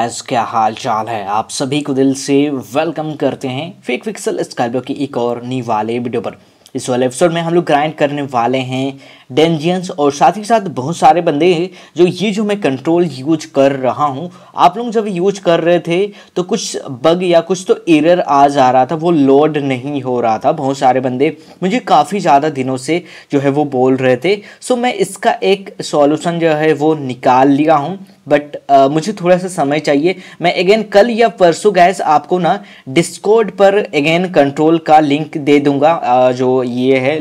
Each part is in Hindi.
एस क्या हाल चाल है आप सभी को दिल से वेलकम करते हैं फेक फिक्सल स्कॉर्पियो की एक और नी वाले वीडियो पर इस वाले एपिसोड में हम लोग ग्राइंड करने वाले हैं डेंजियंस और साथ ही साथ बहुत सारे बंदे हैं जो ये जो मैं कंट्रोल यूज कर रहा हूँ आप लोग जब यूज कर रहे थे तो कुछ बग या कुछ तो एरर आ जा रहा था वो लोड नहीं हो रहा था बहुत सारे बंदे मुझे काफ़ी ज़्यादा दिनों से जो है वो बोल रहे थे सो मैं इसका एक सॉल्यूशन जो है वो निकाल लिया हूँ बट uh, मुझे थोड़ा सा समय चाहिए मैं अगेन कल या परसों गैस आपको ना डिस्कॉर्ड पर अगेन कंट्रोल का लिंक दे दूंगा uh, जो ये है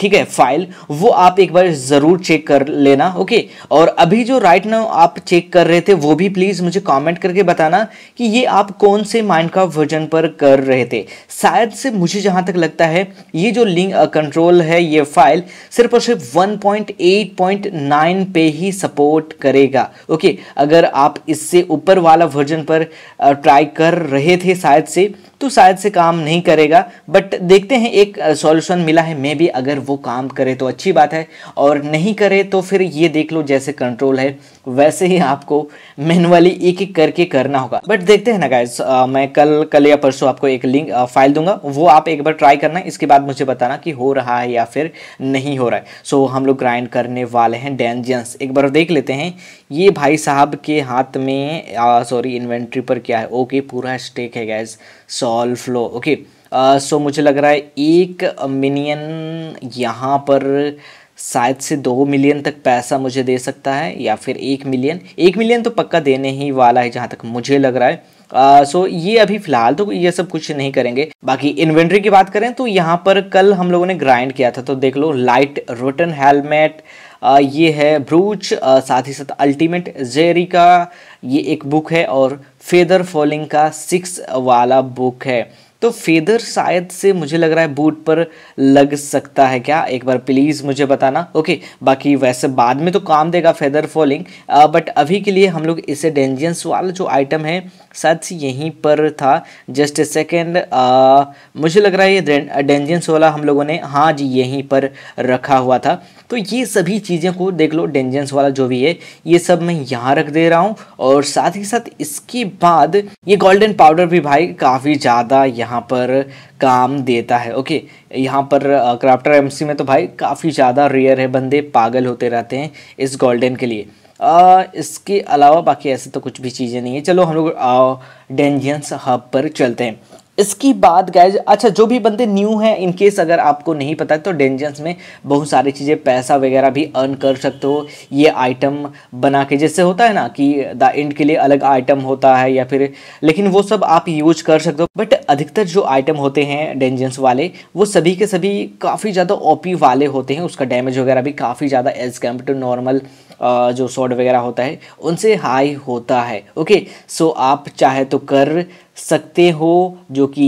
ठीक है फाइल वो आप एक बार ज़रूर चेक कर लेना ओके और अभी जो राइट नाउ आप चेक कर रहे थे वो भी प्लीज़ मुझे कमेंट करके बताना कि ये आप कौन से माइंड का वर्जन पर कर रहे थे शायद से मुझे जहां तक लगता है ये जो लिंक कंट्रोल uh, है ये फाइल सिर्फ और सिर्फ 1.8.9 पे ही सपोर्ट करेगा ओके अगर आप इससे ऊपर वाला वर्जन पर ट्राई uh, कर रहे थे शायद से तो शायद से काम नहीं करेगा बट देखते हैं एक सॉल्यूशन मिला है मे भी अगर वो काम करे तो अच्छी बात है और नहीं करे तो फिर ये देख लो जैसे कंट्रोल है वैसे ही आपको मैनुअली एक एक करके करना होगा बट देखते हैं ना गाइज मैं कल कल या परसों आपको एक लिंक फाइल दूंगा वो आप एक बार ट्राई करना इसके बाद मुझे बताना कि हो रहा है या फिर नहीं हो रहा है सो so, हम लोग ग्राइंड करने वाले हैं डेंजियंस एक बार देख लेते हैं ये भाई साहब के हाथ में सॉरी इन्वेंट्री पर क्या है ओके पूरा स्टेक है गैस सो सॉल फ्लो ओके सो मुझे लग रहा है एक मिनियन यहाँ पर शायद से दो मिलियन तक पैसा मुझे दे सकता है या फिर एक मिलियन एक मिलियन तो पक्का देने ही वाला है जहाँ तक मुझे लग रहा है सो uh, so, ये अभी फिलहाल तो ये सब कुछ नहीं करेंगे बाकी इन्वेंट्री की बात करें तो यहाँ पर कल हम लोगों ने ग्राइंड किया था तो देख लो लाइट रोटन हेलमेट ये है ब्रूच साथ ही साथ अल्टीमेट जेरी का ये एक बुक है और फेदर फॉलिंग का सिक्स वाला बुक है तो फेदर शायद से मुझे लग रहा है बूट पर लग सकता है क्या एक बार प्लीज़ मुझे बताना ओके बाकी वैसे बाद में तो काम देगा फेदर फॉलिंग बट अभी के लिए हम लोग इसे डेंजियंस वाला जो आइटम है शायद से यहीं पर था जस्ट ए सेकेंड मुझे लग रहा है ये डेंजियंस वाला हम लोगों ने हाँ जी यहीं पर रखा हुआ था तो ये सभी चीज़ें को देख लो डेंजेंस वाला जो भी है ये सब मैं यहाँ रख दे रहा हूँ और साथ ही साथ इसके बाद ये गोल्डन पाउडर भी भाई काफ़ी ज़्यादा यहाँ यहाँ पर काम देता है ओके यहाँ पर क्राफ्टर एमसी में तो भाई काफ़ी ज़्यादा रेयर है बंदे पागल होते रहते हैं इस गोल्डन के लिए आ, इसके अलावा बाकी ऐसे तो कुछ भी चीज़ें नहीं है चलो हम लोग डेंजियंस हब पर चलते हैं इसकी बात गैज अच्छा जो भी बंदे न्यू हैं इन केस अगर आपको नहीं पता है तो डेंजेंस में बहुत सारी चीज़ें पैसा वगैरह भी अर्न कर सकते हो ये आइटम बना के जैसे होता है ना कि द एंड के लिए अलग आइटम होता है या फिर लेकिन वो सब आप यूज कर सकते हो बट अधिकतर जो आइटम होते हैं डेंजेंस वाले वो सभी के सभी काफ़ी ज़्यादा ओपी वाले होते हैं उसका डैमेज वगैरह भी काफ़ी ज़्यादा एज कम्पेयर टू नॉर्मल जो शॉर्ट वगैरह होता है उनसे हाई होता है ओके सो आप चाहे तो कर सकते हो जो कि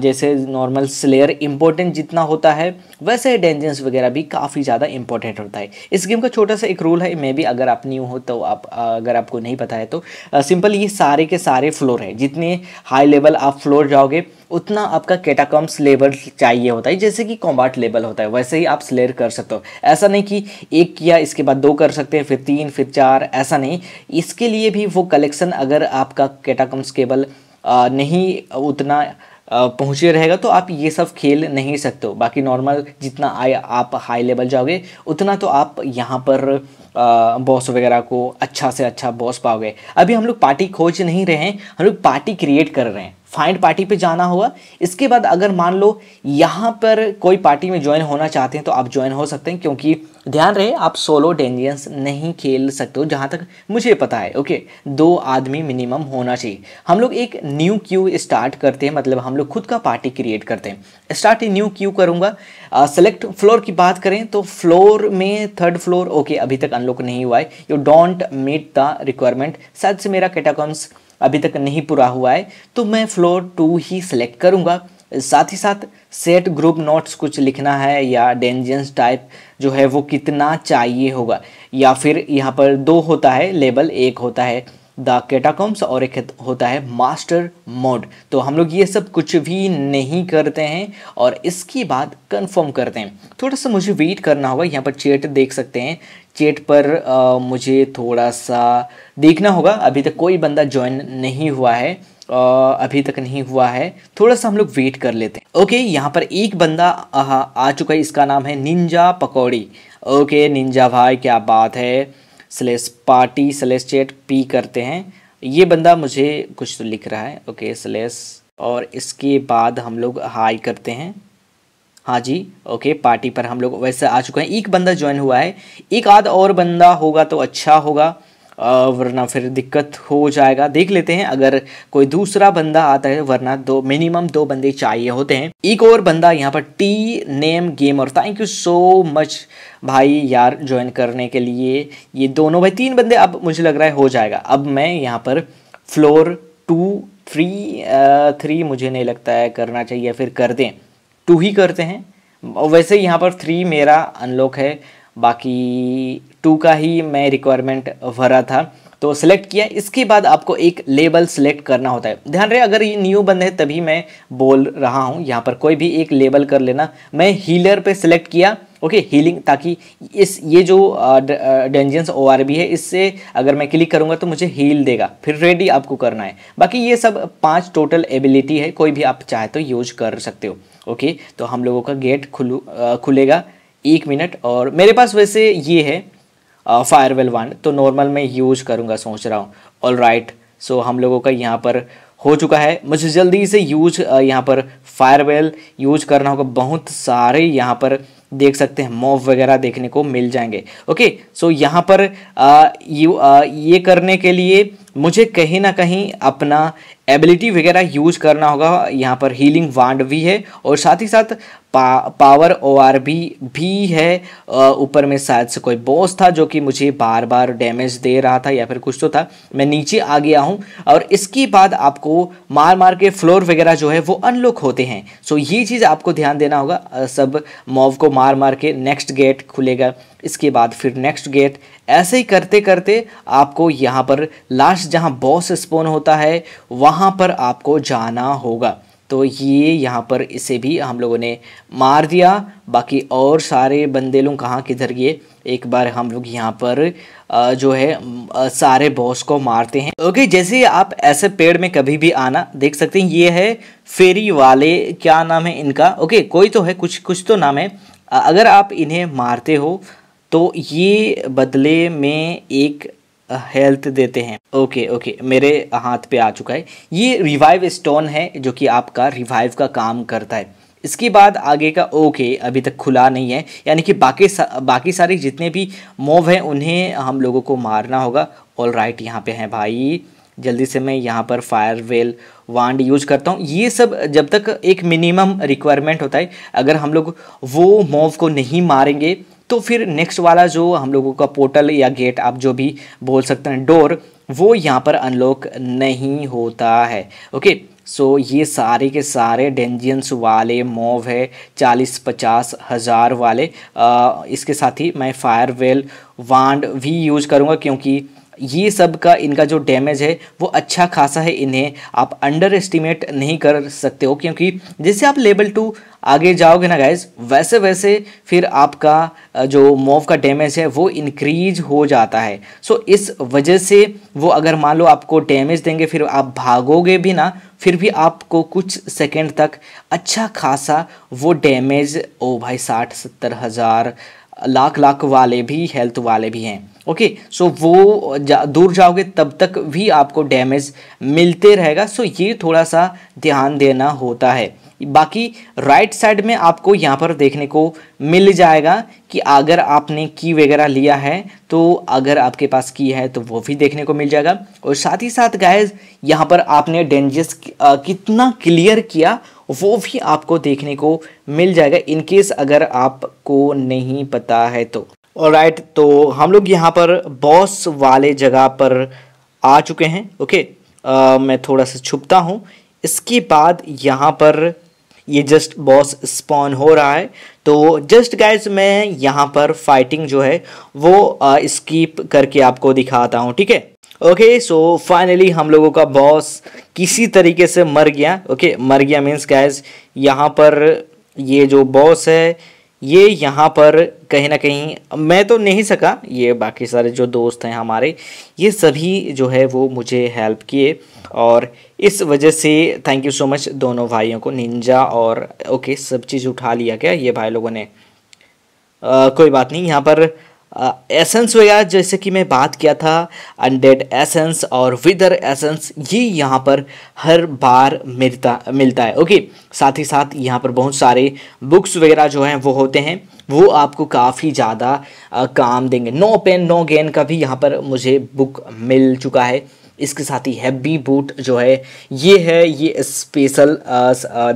जैसे नॉर्मल स्लेयर इम्पोर्टेंट जितना होता है वैसे डेंजेंस वगैरह भी काफ़ी ज़्यादा इम्पोर्टेंट होता है इस गेम का छोटा सा एक रूल है मे भी अगर आप न्यू हो तो आप अगर आपको नहीं पता है तो सिंपल ये सारे के सारे फ्लोर हैं जितने हाई लेवल आप फ्लोर जाओगे उतना आपका कैटाकॉम्स लेवल चाहिए होता है जैसे कि कॉम्बाट लेवल होता है वैसे ही आप स्लेयर कर सकते हो ऐसा नहीं कि एक किया इसके बाद दो कर सकते हैं फिर तीन फिर चार ऐसा नहीं इसके लिए भी वो कलेक्शन अगर आपका कैटाकॉम्स केबल नहीं उतना पहुँचे रहेगा तो आप ये सब खेल नहीं सकते हो बाकी नॉर्मल जितना आए आप हाई लेवल जाओगे उतना तो आप यहाँ पर बॉस वगैरह को अच्छा से अच्छा बॉस पाओगे अभी हम लोग पार्टी खोज नहीं रहे हैं हम लोग पार्टी क्रिएट कर रहे हैं फाइंड पार्टी पे जाना होगा इसके बाद अगर मान लो यहाँ पर कोई पार्टी में ज्वाइन होना चाहते हैं तो आप ज्वाइन हो सकते हैं क्योंकि ध्यान रहे आप सोलो डेंजियंस नहीं खेल सकते हो जहाँ तक मुझे पता है ओके दो आदमी मिनिमम होना चाहिए हम लोग एक न्यू क्यू स्टार्ट करते हैं मतलब हम लोग खुद का पार्टी क्रिएट करते हैं स्टार्ट न्यू क्यू करूँगा सेलेक्ट फ्लोर की बात करें तो फ्लोर में थर्ड फ्लोर ओके अभी तक अनलॉक नहीं हुआ है you don't meet the requirement शायद से मेरा कैटाकॉम्स अभी तक नहीं पूरा हुआ है तो मैं फ्लोर टू ही सिलेक्ट करूँगा साथ ही साथ सेट ग्रुप नोट्स कुछ लिखना है या डेंजेंस टाइप जो है वो कितना चाहिए होगा या फिर यहाँ पर दो होता है लेबल एक होता है द केटाकॉम्स और एक होता है मास्टर मोड तो हम लोग ये सब कुछ भी नहीं करते हैं और इसके बाद कंफर्म करते हैं थोड़ा सा मुझे वेट करना होगा यहाँ पर चेट देख सकते हैं चैट पर आ, मुझे थोड़ा सा देखना होगा अभी तक कोई बंदा ज्वाइन नहीं हुआ है आ, अभी तक नहीं हुआ है थोड़ा सा हम लोग वेट कर लेते हैं ओके यहाँ पर एक बंदा आ, आ चुका है इसका नाम है निंजा पकौड़ी ओके निंजा भाई क्या बात है स्लेस पार्टी स्लेस चैट पी करते हैं ये बंदा मुझे कुछ तो लिख रहा है ओके स्लेस और इसके बाद हम लोग हाई करते हैं हाँ जी ओके पार्टी पर हम लोग वैसे आ चुके हैं एक बंदा ज्वाइन हुआ है एक आध और बंदा होगा तो अच्छा होगा वरना फिर दिक्कत हो जाएगा देख लेते हैं अगर कोई दूसरा बंदा आता है वरना दो मिनिमम दो बंदे चाहिए होते हैं एक और बंदा यहाँ पर टी नेम गेम और थैंक यू सो मच भाई यार ज्वाइन करने के लिए ये दोनों भाई तीन बंदे अब मुझे लग रहा है हो जाएगा अब मैं यहाँ पर फ्लोर टू थ्री थ्री मुझे नहीं लगता है करना चाहिए फिर कर दें टू ही करते हैं और वैसे यहाँ पर थ्री मेरा अनलॉक है बाकी टू का ही मैं रिक्वायरमेंट भरा था तो सिलेक्ट किया इसके बाद आपको एक लेबल सेलेक्ट करना होता है ध्यान रहे अगर ये न्यू बंद है तभी मैं बोल रहा हूँ यहाँ पर कोई भी एक लेबल कर लेना मैं हीलर पे सिलेक्ट किया ओके हीलिंग ताकि इस ये जो डेंजेंस ओ आर है इससे अगर मैं क्लिक करूँगा तो मुझे हील देगा फिर रेडी आपको करना है बाकी ये सब पाँच टोटल एबिलिटी है कोई भी आप चाहे तो यूज कर सकते हो ओके तो हम लोगों का गेट खुलू खुलेगा एक मिनट और मेरे पास वैसे ये है फायरवेल वन तो नॉर्मल मैं यूज करूँगा सोच रहा हूँ ऑल राइट सो हम लोगों का यहाँ पर हो चुका है मुझे जल्दी से यूज यहाँ पर फायरवेल यूज करना होगा बहुत सारे यहाँ पर देख सकते हैं मॉव वगैरह देखने को मिल जाएंगे ओके सो यहाँ पर आ, यू, आ, ये करने के लिए मुझे कहीं ना कहीं अपना एबिलिटी वगैरह यूज़ करना होगा यहाँ पर हीलिंग वांड भी है और साथ ही साथ पा, पावर ओ आर बी भी है ऊपर में शायद से कोई बॉस था जो कि मुझे बार बार डैमेज दे रहा था या फिर कुछ तो था मैं नीचे आ गया हूँ और इसके बाद आपको मार मार के फ्लोर वगैरह जो है वो अनलॉक होते हैं सो ये चीज़ आपको ध्यान देना होगा सब मॉव को मार मार के नेक्स्ट गेट खुलेगा इसके बाद फिर नेक्स्ट गेट ऐसे ही करते करते आपको यहाँ पर लास्ट जहाँ बॉस स्पोन होता है वहाँ पर आपको जाना होगा तो ये यहाँ पर इसे भी हम लोगों ने मार दिया बाकी और सारे बंदे लोग कहाँ किधर गए एक बार हम लोग यहाँ पर जो है सारे बॉस को मारते हैं ओके जैसे आप ऐसे पेड़ में कभी भी आना देख सकते हैं ये है फेरी वाले क्या नाम है इनका ओके कोई तो है कुछ कुछ तो नाम है अगर आप इन्हें मारते हो तो ये बदले में एक हेल्थ देते हैं ओके ओके मेरे हाथ पे आ चुका है ये रिवाइव स्टोन है जो कि आपका रिवाइव का काम करता है इसके बाद आगे का ओके अभी तक खुला नहीं है यानी कि बाकी सा, बाकी सारे जितने भी मोव हैं उन्हें हम लोगों को मारना होगा ऑल राइट यहाँ पे हैं भाई जल्दी से मैं यहाँ पर फायर वेल वांड यूज करता हूँ ये सब जब तक एक मिनिमम रिक्वायरमेंट होता है अगर हम लोग वो मोव को नहीं मारेंगे तो फिर नेक्स्ट वाला जो हम लोगों का पोर्टल या गेट आप जो भी बोल सकते हैं डोर वो यहाँ पर अनलॉक नहीं होता है ओके सो so, ये सारे के सारे डेंजियंस वाले मोव है चालीस पचास हज़ार वाले आ, इसके साथ ही मैं फायरवेल वांड भी यूज़ करूँगा क्योंकि ये सब का इनका जो डैमेज है वो अच्छा खासा है इन्हें आप अंडर एस्टिमेट नहीं कर सकते हो क्योंकि जैसे आप लेवल टू आगे जाओगे ना गाइज वैसे वैसे फिर आपका जो मोव का डैमेज है वो इनक्रीज हो जाता है सो so, इस वजह से वो अगर मान लो आपको डैमेज देंगे फिर आप भागोगे भी ना फिर भी आपको कुछ सेकंड तक अच्छा खासा वो डैमेज ओ भाई साठ सत्तर हज़ार लाख लाख वाले भी हेल्थ वाले भी हैं ओके सो वो जा, दूर जाओगे तब तक भी आपको डैमेज मिलते रहेगा सो ये थोड़ा सा ध्यान देना होता है बाकी राइट साइड में आपको यहाँ पर देखने को मिल जाएगा कि अगर आपने की वगैरह लिया है तो अगर आपके पास की है तो वो भी देखने को मिल जाएगा और साथ ही साथ गायज यहाँ पर आपने डेंजेस कितना क्लियर किया वो भी आपको देखने को मिल जाएगा इनकेस अगर आपको नहीं पता है तो और राइट तो हम लोग यहाँ पर बॉस वाले जगह पर आ चुके हैं ओके आ, मैं थोड़ा सा छुपता हूँ इसके बाद यहाँ पर ये जस्ट बॉस स्पॉन हो रहा है तो जस्ट गाइज मैं यहाँ पर फाइटिंग जो है वो स्कीप करके आपको दिखाता हूँ ठीक है ओके सो फाइनली हम लोगों का बॉस किसी तरीके से मर गया ओके okay, मर गया मीन्स गाइज यहाँ पर ये जो बॉस है ये यहाँ पर कहीं ना कहीं मैं तो नहीं सका ये बाकी सारे जो दोस्त हैं हमारे ये सभी जो है वो मुझे हेल्प किए और इस वजह से थैंक यू सो मच दोनों भाइयों को निंजा और ओके सब चीज़ उठा लिया गया ये भाई लोगों ने आ, कोई बात नहीं यहाँ पर एसेंस uh, हो वगैरह जैसे कि मैं बात किया था अनडेड एसेंस और विदर एसेंस ये यहाँ पर हर बार मिलता मिलता है ओके साथ ही साथ यहाँ पर बहुत सारे बुक्स वगैरह जो हैं वो होते हैं वो आपको काफ़ी ज़्यादा uh, काम देंगे नो पेन नो गेन का भी यहाँ पर मुझे बुक मिल चुका है इसके साथ ही हैवी बूट जो है ये है ये स्पेशल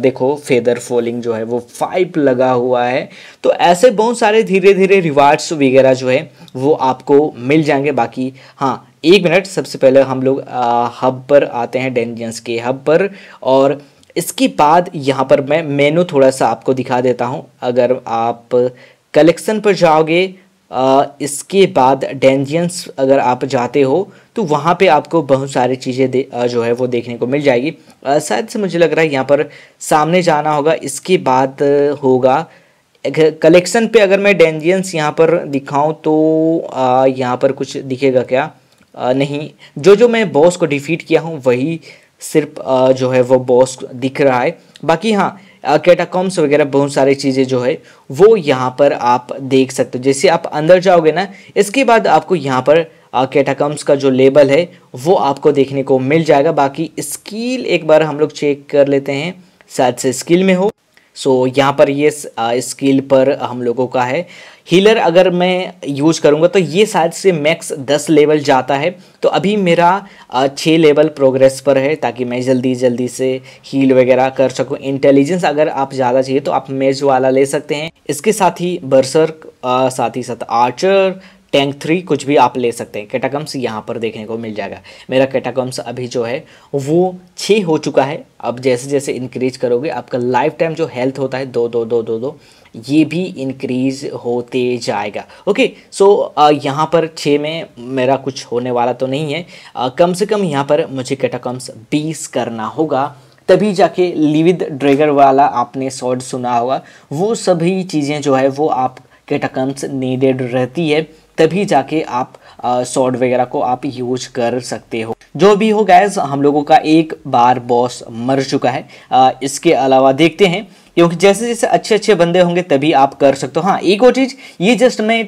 देखो फेदर फॉलिंग जो है वो फाइप लगा हुआ है तो ऐसे बहुत सारे धीरे धीरे रिवार्ड्स वगैरह जो है वो आपको मिल जाएंगे बाकी हाँ एक मिनट सबसे पहले हम लोग हब पर आते हैं डेंजियंस के हब पर और इसके बाद यहाँ पर मैं मेनू थोड़ा सा आपको दिखा देता हूँ अगर आप कलेक्शन पर जाओगे इसके बाद डेंजियंस अगर आप जाते हो तो वहाँ पे आपको बहुत सारी चीज़ें जो है वो देखने को मिल जाएगी शायद से मुझे लग रहा है यहाँ पर सामने जाना होगा इसके बाद होगा कलेक्शन पे अगर मैं डेंजियंस यहाँ पर दिखाऊँ तो यहाँ पर कुछ दिखेगा क्या आ, नहीं जो जो मैं बॉस को डिफीट किया हूँ वही सिर्फ आ, जो है वो बॉस दिख रहा है बाकी हाँ कैटाकॉम्स वगैरह बहुत सारी चीज़ें जो है वो यहाँ पर आप देख सकते हो जैसे आप अंदर जाओगे ना इसके बाद आपको यहाँ पर कैटाकॉम्स का जो लेबल है वो आपको देखने को मिल जाएगा बाकी स्किल एक बार हम लोग चेक कर लेते हैं शायद से स्किल में हो सो so, यहाँ पर ये स्किल uh, पर हम लोगों का है हीलर अगर मैं यूज़ करूँगा तो ये शायद से मैक्स दस लेवल जाता है तो अभी मेरा छः लेवल प्रोग्रेस पर है ताकि मैं जल्दी जल्दी से हील वगैरह कर सकूँ इंटेलिजेंस अगर आप ज़्यादा चाहिए तो आप मेज वाला ले सकते हैं इसके साथ ही बर्सर uh, साथ ही साथ आर्चर टैंक थ्री कुछ भी आप ले सकते हैं कैटाकम्स यहाँ पर देखने को मिल जाएगा मेरा कैटाकम्स अभी जो है वो छः हो चुका है अब जैसे जैसे इंक्रीज करोगे आपका लाइफ टाइम जो हेल्थ होता है दो दो दो दो दो ये भी इंक्रीज होते जाएगा ओके सो यहाँ पर छः में मेरा कुछ होने वाला तो नहीं है आ, कम से कम यहाँ पर मुझे कैटाकम्स बीस करना होगा तभी जाके लिविद ड्रेगर वाला आपने शॉर्ट सुना होगा वो सभी चीज़ें जो है वो आप कैटाकम्स नीडेड रहती है तभी जाके आप शॉर्ट वगैरह को आप यूज कर सकते हो जो भी हो गैस हम लोगों का एक बार बॉस मर चुका है आ, इसके अलावा देखते हैं क्योंकि जैसे जैसे अच्छे अच्छे बंदे होंगे तभी आप कर सकते हो हाँ एक और चीज़ ये जस्ट मैं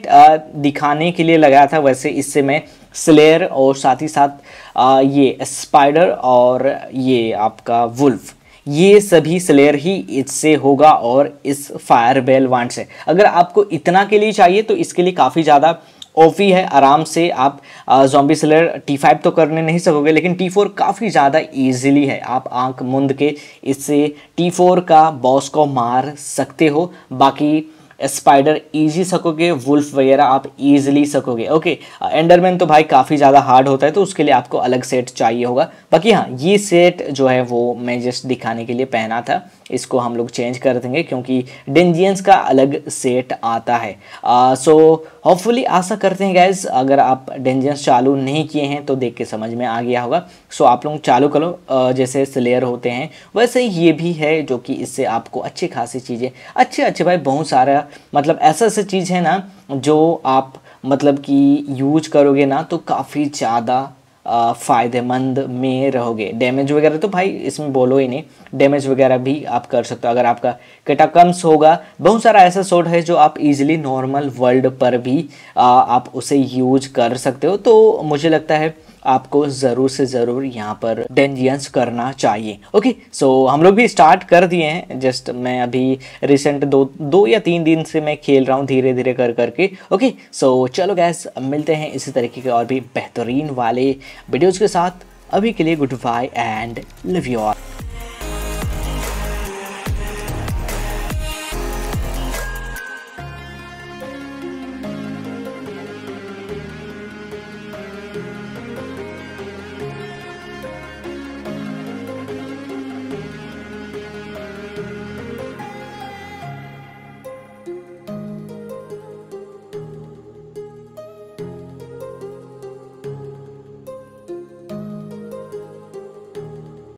दिखाने के लिए लगाया था वैसे इससे मैं स्लेयर और साथ ही साथ आ, ये स्पाइडर और ये आपका वुल्फ ये सभी स्लेयर ही इससे होगा और इस फायर बेल वांट से अगर आपको इतना के लिए चाहिए तो इसके लिए काफ़ी ज़्यादा ओफी है आराम से आप जॉम्बी सेलर टी फाइव तो करने नहीं सकोगे लेकिन टी फोर काफ़ी ज़्यादा ईजिली है आप आंख मुंद के इससे टी फोर का बॉस को मार सकते हो बाकी स्पाइडर इजी सकोगे वुल्फ वगैरह आप इजीली सकोगे ओके एंडरमैन तो भाई काफ़ी ज़्यादा हार्ड होता है तो उसके लिए आपको अलग सेट चाहिए होगा बाकी हाँ ये सेट जो है वो मैं जस्ट दिखाने के लिए पहना था इसको हम लोग चेंज कर देंगे क्योंकि डेंजियंस का अलग सेट आता है सो होपफुली आशा करते हैं गैज़ अगर आप डेंजियंस चालू नहीं किए हैं तो देख के समझ में आ गया होगा सो आप लोग चालू करो जैसे स्लेयर होते हैं वैसे ही ये भी है जो कि इससे आपको अच्छी खासी चीज़ें अच्छे अच्छे भाई बहुत सारा मतलब ऐसा ऐसा चीज़ है ना जो आप मतलब कि यूज करोगे ना तो काफ़ी ज़्यादा फ़ायदेमंद में रहोगे डैमेज वगैरह तो भाई इसमें बोलो ही नहीं डैमेज वगैरह भी आप कर सकते हो अगर आपका कम्स होगा बहुत सारा ऐसा शॉट है जो आप इजीली नॉर्मल वर्ल्ड पर भी आ, आप उसे यूज कर सकते हो तो मुझे लगता है आपको ज़रूर से ज़रूर यहाँ पर डेंजियंस करना चाहिए ओके सो so, हम लोग भी स्टार्ट कर दिए हैं जस्ट मैं अभी रिसेंट दो दो या तीन दिन से मैं खेल रहा हूँ धीरे धीरे कर करके ओके सो so, चलो गैस मिलते हैं इसी तरीके के और भी बेहतरीन वाले वीडियोज़ के साथ अभी के लिए good bye and love you all